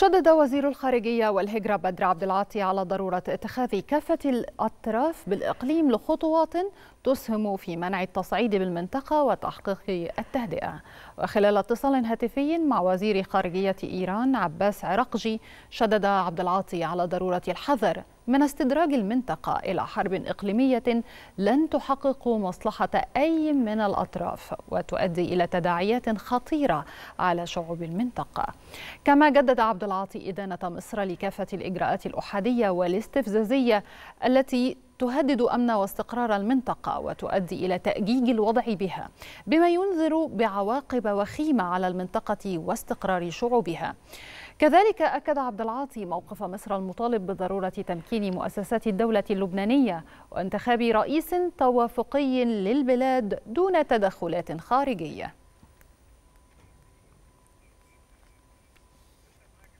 شدد وزير الخارجية والهجرة بدر عبد العاطي على ضرورة اتخاذ كافة الأطراف بالإقليم لخطوات تسهم في منع التصعيد بالمنطقة وتحقيق التهدئة وخلال اتصال هاتفي مع وزير خارجية إيران عباس عرقجي شدد عبد العاطي على ضرورة الحذر من استدراج المنطقة إلى حرب إقليمية لن تحقق مصلحة أي من الأطراف وتؤدي إلى تداعيات خطيرة على شعوب المنطقة كما جدد عبد العاطي إدانة مصر لكافة الإجراءات الأحادية والاستفزازية التي تهدد امن واستقرار المنطقه وتؤدي الى تاجيج الوضع بها بما ينذر بعواقب وخيمه على المنطقه واستقرار شعوبها كذلك أكد عبد العاطي موقف مصر المطالب بضرورة تمكين مؤسسات الدولة اللبنانية وانتخاب رئيس توافقي للبلاد دون تدخلات خارجية